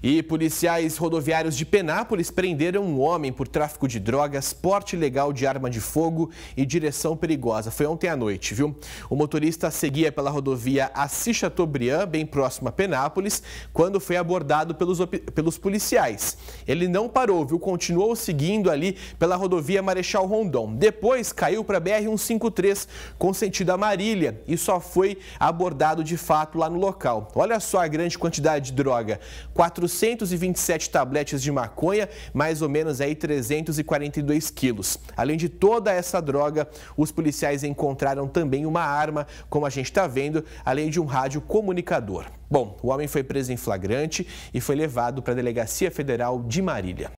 E policiais rodoviários de Penápolis prenderam um homem por tráfico de drogas, porte ilegal de arma de fogo e direção perigosa. Foi ontem à noite, viu? O motorista seguia pela rodovia Assis Chateaubriand, bem próximo a Penápolis, quando foi abordado pelos, pelos policiais. Ele não parou, viu? Continuou seguindo ali pela rodovia Marechal Rondon. Depois caiu para a BR-153 com sentido Amarilha, e só foi abordado de fato lá no local. Olha só a grande quantidade de droga. 400 427 tabletes de maconha, mais ou menos aí 342 quilos. Além de toda essa droga, os policiais encontraram também uma arma, como a gente está vendo, além de um rádio comunicador. Bom, o homem foi preso em flagrante e foi levado para a Delegacia Federal de Marília.